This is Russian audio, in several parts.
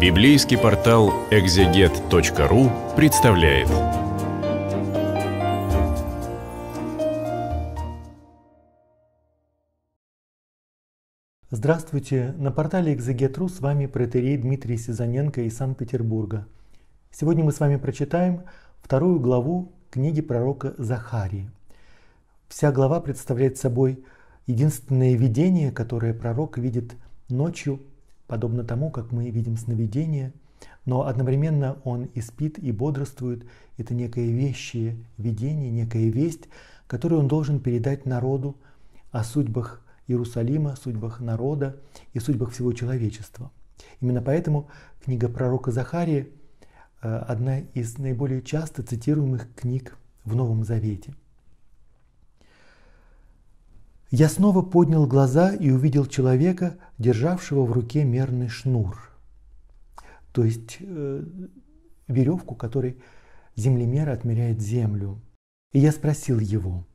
Библейский портал экзегет.ру представляет. Здравствуйте! На портале Экзегет.ру с вами протерей Дмитрий Сизаненко из Санкт-Петербурга. Сегодня мы с вами прочитаем вторую главу книги пророка Захарии. Вся глава представляет собой единственное видение, которое пророк видит ночью подобно тому, как мы видим сновидение, но одновременно он и спит, и бодрствует. Это некое вещие видение, некая весть, которую он должен передать народу о судьбах Иерусалима, судьбах народа и судьбах всего человечества. Именно поэтому книга пророка Захарии э, – одна из наиболее часто цитируемых книг в Новом Завете – я снова поднял глаза и увидел человека, державшего в руке мерный шнур, то есть э, веревку, которой землемер отмеряет землю. И я спросил его,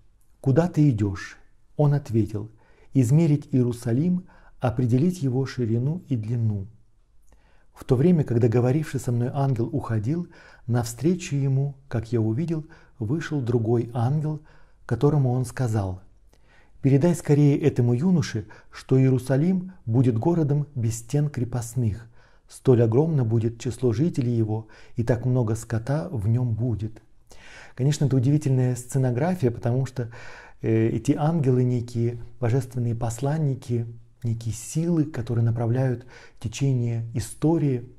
куда ты идешь? Он ответил, измерить Иерусалим, определить его ширину и длину. В то время, когда говоривший со мной ангел уходил, навстречу ему, как я увидел, вышел другой ангел, которому он сказал – Передай скорее этому юноше, что Иерусалим будет городом без стен крепостных. Столь огромно будет число жителей его, и так много скота в нем будет. Конечно, это удивительная сценография, потому что э, эти ангелы некие, божественные посланники, некие силы, которые направляют течение истории –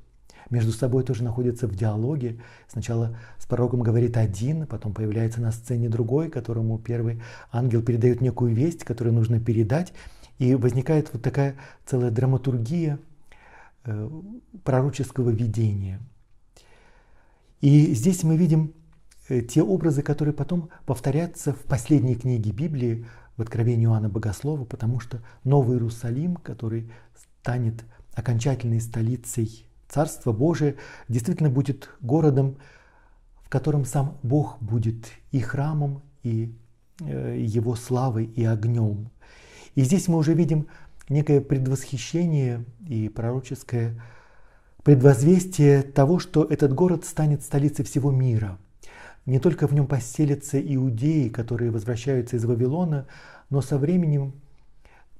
между собой тоже находятся в диалоге. Сначала с пророком говорит один, потом появляется на сцене другой, которому первый ангел передает некую весть, которую нужно передать. И возникает вот такая целая драматургия э, пророческого видения. И здесь мы видим э, те образы, которые потом повторятся в последней книге Библии, в Откровении Иоанна Богослова, потому что Новый Иерусалим, который станет окончательной столицей Царство Божие действительно будет городом, в котором сам Бог будет и храмом, и э, его славой, и огнем. И здесь мы уже видим некое предвосхищение и пророческое предвозвестие того, что этот город станет столицей всего мира. Не только в нем поселятся иудеи, которые возвращаются из Вавилона, но со временем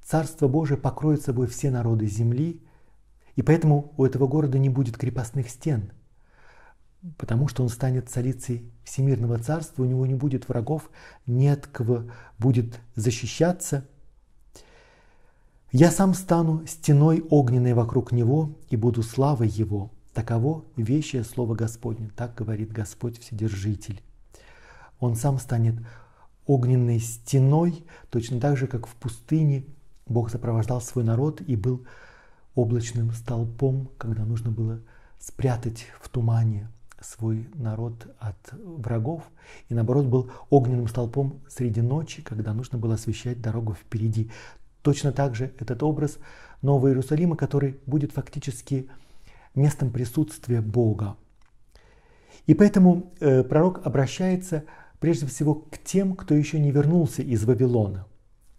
Царство Божие покроет собой все народы земли, и поэтому у этого города не будет крепостных стен, потому что он станет столицей Всемирного царства, у него не будет врагов, нет кого будет защищаться. Я сам стану стеной огненной вокруг него и буду славой его. Таково вещее слово Господне, так говорит Господь Вседержитель. Он сам станет огненной стеной, точно так же, как в пустыне Бог сопровождал свой народ и был облачным столпом, когда нужно было спрятать в тумане свой народ от врагов, и наоборот был огненным столпом среди ночи, когда нужно было освещать дорогу впереди. Точно так же этот образ Нового Иерусалима, который будет фактически местом присутствия Бога. И поэтому э, пророк обращается прежде всего к тем, кто еще не вернулся из Вавилона.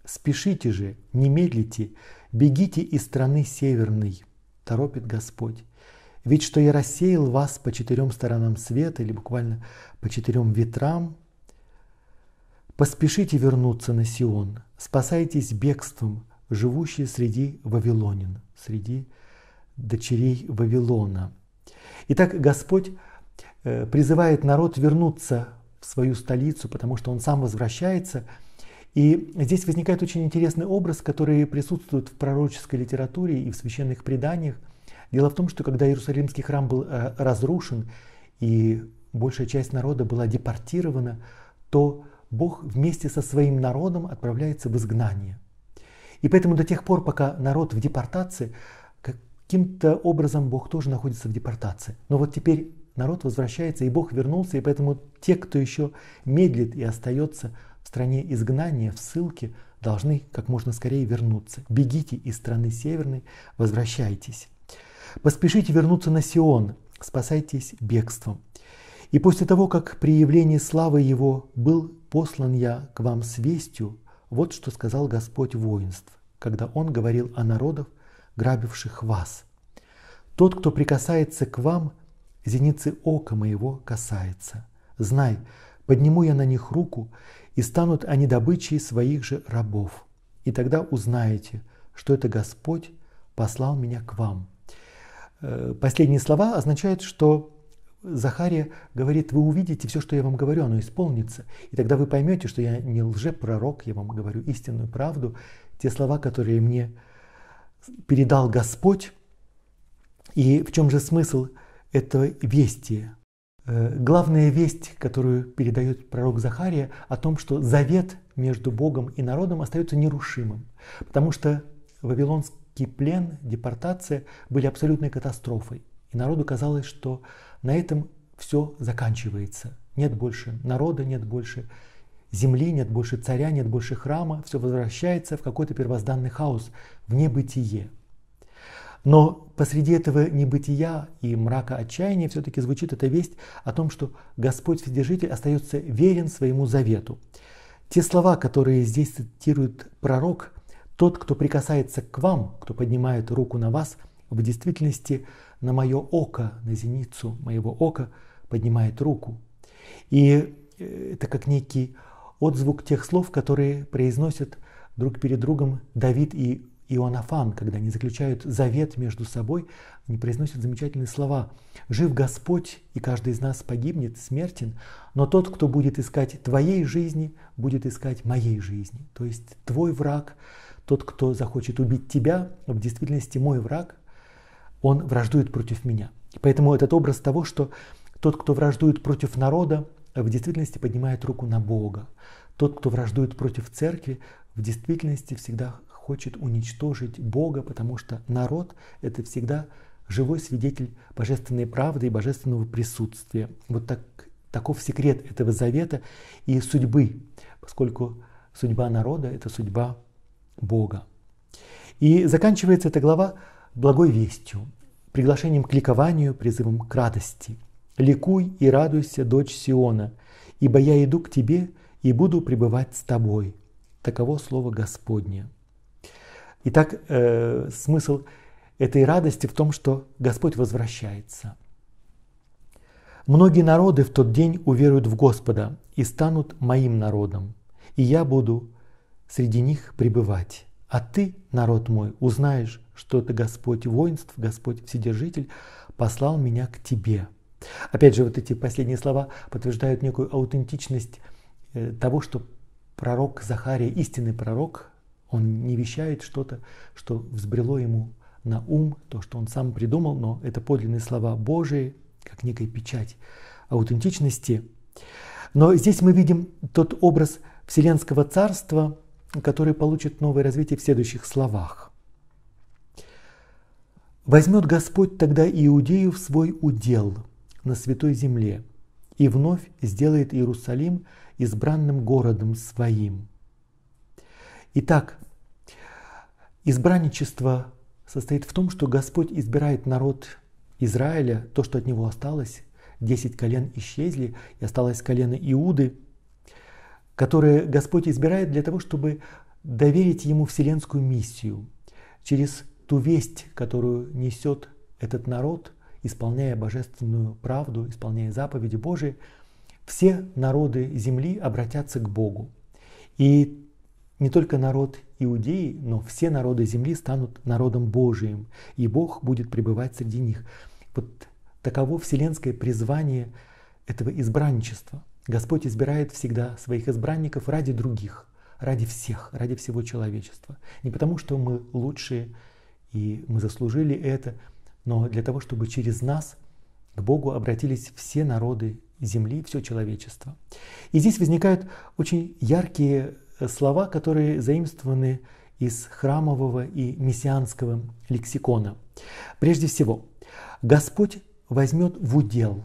«Спешите же, не медлите, «Бегите из страны северной, торопит Господь. Ведь что я рассеял вас по четырем сторонам света, или буквально по четырем ветрам, поспешите вернуться на Сион, спасайтесь бегством, живущие среди вавилонин, среди дочерей Вавилона. Итак, Господь э, призывает народ вернуться в свою столицу, потому что он сам возвращается – и здесь возникает очень интересный образ, который присутствует в пророческой литературе и в священных преданиях. Дело в том, что когда Иерусалимский храм был э, разрушен и большая часть народа была депортирована, то Бог вместе со своим народом отправляется в изгнание. И поэтому до тех пор, пока народ в депортации, каким-то образом Бог тоже находится в депортации. Но вот теперь народ возвращается, и Бог вернулся, и поэтому те, кто еще медлит и остается, в стране изгнания, в ссылке, должны как можно скорее вернуться. Бегите из страны северной, возвращайтесь. Поспешите вернуться на Сион, спасайтесь бегством. И после того, как при явлении славы его был послан я к вам с вестью, вот что сказал Господь воинств, когда он говорил о народах, грабивших вас. Тот, кто прикасается к вам, зеницы ока моего касается. Знай, подниму я на них руку, и станут они добычей своих же рабов. И тогда узнаете, что это Господь послал меня к вам. Э, последние слова означают, что Захария говорит, вы увидите все, что я вам говорю, оно исполнится. И тогда вы поймете, что я не лжепророк, я вам говорю истинную правду. Те слова, которые мне передал Господь. И в чем же смысл этого вести? Э, главная весть, которую передает пророк Захария, о том, что завет между Богом и народом остается нерушимым, потому что вавилонский плен, депортация были абсолютной катастрофой. И народу казалось, что на этом все заканчивается. Нет больше народа, нет больше земли, нет больше царя, нет больше храма, все возвращается в какой-то первозданный хаос, в небытие. Но посреди этого небытия и мрака отчаяния все-таки звучит эта весть о том, что Господь Вседержитель остается верен своему завету. Те слова, которые здесь цитирует пророк, «Тот, кто прикасается к вам, кто поднимает руку на вас, в действительности на мое око, на зеницу моего ока поднимает руку». И э, это как некий отзвук тех слов, которые произносят друг перед другом Давид и Иоаннафан, когда они заключают завет между собой, они произносят замечательные слова. «Жив Господь, и каждый из нас погибнет, смертен, но тот, кто будет искать твоей жизни, будет искать моей жизни». То есть твой враг, тот, кто захочет убить тебя, в действительности мой враг, он враждует против меня. И поэтому этот образ того, что тот, кто враждует против народа, в действительности поднимает руку на Бога. Тот, кто враждует против церкви, в действительности всегда хочет уничтожить Бога, потому что народ – это всегда живой свидетель божественной правды и божественного присутствия. Вот так, таков секрет этого завета и судьбы, поскольку судьба народа – это судьба Бога. И заканчивается эта глава благой вестью, приглашением к ликованию, призывом к радости. «Ликуй и радуйся, дочь Сиона, ибо я иду к тебе и буду пребывать с тобой». Таково слово Господнее. Итак, э, смысл этой радости в том, что Господь возвращается. Многие народы в тот день уверуют в Господа и станут моим народом, и я буду среди них пребывать. А ты, народ мой, узнаешь, что это Господь воинств, Господь Вседержитель, послал меня к тебе. Опять же, вот эти последние слова подтверждают некую аутентичность э, того, что пророк Захария, истинный пророк, он не вещает что-то, что взбрело ему на ум, то, что он сам придумал, но это подлинные слова Божии, как некая печать аутентичности. Но здесь мы видим тот образ Вселенского Царства, который получит новое развитие в следующих словах. «Возьмет Господь тогда Иудею в свой удел на святой земле и вновь сделает Иерусалим избранным городом своим». Итак, Избранничество состоит в том, что Господь избирает народ Израиля, то, что от него осталось, десять колен исчезли, и осталось колено Иуды, которое Господь избирает для того, чтобы доверить ему вселенскую миссию через ту весть, которую несет этот народ, исполняя божественную правду, исполняя заповеди Божии, все народы земли обратятся к Богу. И не только народ иудеи, но все народы земли станут народом Божиим, и Бог будет пребывать среди них. Вот таково вселенское призвание этого избранничества. Господь избирает всегда своих избранников ради других, ради всех, ради всего человечества. Не потому, что мы лучшие и мы заслужили это, но для того, чтобы через нас к Богу обратились все народы земли, все человечество. И здесь возникают очень яркие Э, слова, которые заимствованы из храмового и мессианского лексикона. Прежде всего, Господь возьмет в удел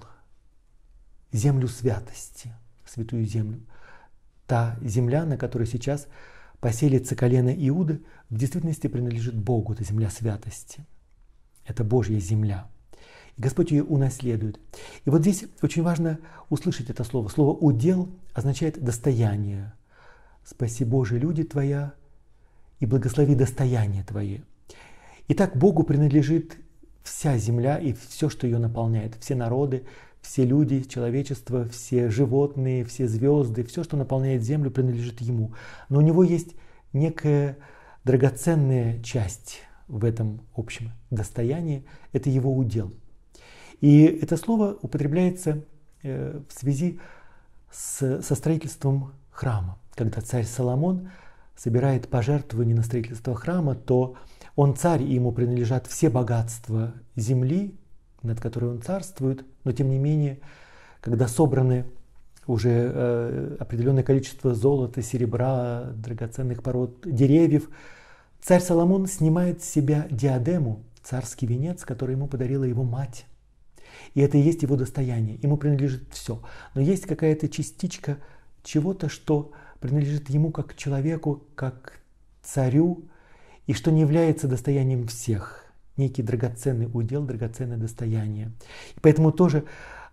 землю святости, святую землю. Та земля, на которой сейчас поселится колено Иуды, в действительности принадлежит Богу, это земля святости. Это Божья земля. И Господь ее унаследует. И вот здесь очень важно услышать это слово. Слово «удел» означает «достояние», Спаси, Боже, люди Твоя, и благослови достояние Твое. Итак, Богу принадлежит вся земля и все, что ее наполняет, все народы, все люди, человечество, все животные, все звезды, все, что наполняет землю, принадлежит ему. Но у него есть некая драгоценная часть в этом общем достоянии, это его удел. И это слово употребляется э, в связи с, со строительством храма когда царь Соломон собирает пожертвования на строительство храма, то он царь, и ему принадлежат все богатства земли, над которой он царствует, но тем не менее, когда собраны уже э, определенное количество золота, серебра, драгоценных пород, деревьев, царь Соломон снимает с себя диадему, царский венец, который ему подарила его мать. И это и есть его достояние, ему принадлежит все. Но есть какая-то частичка чего-то, что принадлежит ему как человеку, как царю, и что не является достоянием всех, некий драгоценный удел, драгоценное достояние. И поэтому тоже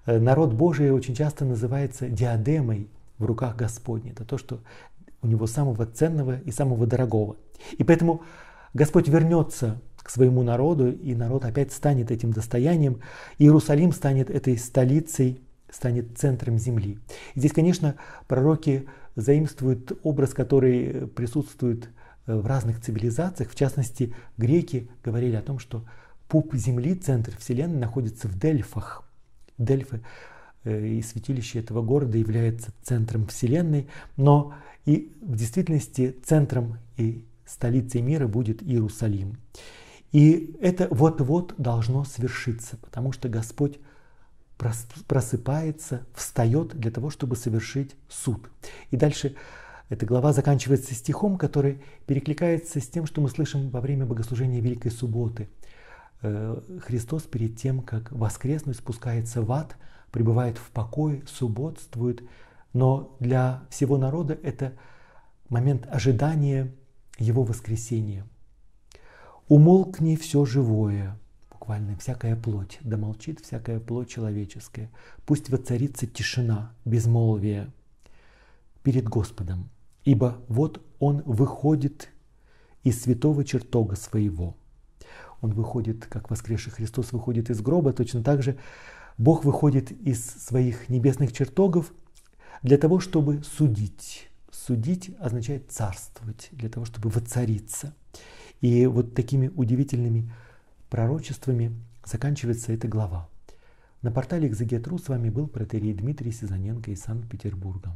э, народ Божий очень часто называется диадемой в руках Господней. Это то, что у него самого ценного и самого дорогого. И поэтому Господь вернется к своему народу, и народ опять станет этим достоянием. Иерусалим станет этой столицей станет центром земли. И здесь, конечно, пророки заимствуют образ, который присутствует э, в разных цивилизациях. В частности, греки говорили о том, что пуп земли, центр Вселенной, находится в Дельфах. Дельфы э, и святилище этого города является центром Вселенной, но и в действительности центром и столицей мира будет Иерусалим. И это вот-вот должно свершиться, потому что Господь просыпается, встает для того, чтобы совершить суд. И дальше эта глава заканчивается стихом, который перекликается с тем, что мы слышим во время богослужения Великой Субботы. Э, Христос перед тем, как воскреснуть, спускается в ад, пребывает в покое, субботствует, но для всего народа это момент ожидания его воскресения. «Умолкни все живое, буквально, всякая плоть, да молчит всякая плоть человеческая. Пусть воцарится тишина, безмолвие перед Господом, ибо вот Он выходит из святого чертога своего. Он выходит, как воскресший Христос выходит из гроба, точно так же Бог выходит из своих небесных чертогов для того, чтобы судить. Судить означает царствовать, для того, чтобы воцариться. И вот такими удивительными пророчествами заканчивается эта глава. На портале «Экзегетру» с вами был протерей Дмитрий Сизаненко из Санкт-Петербурга.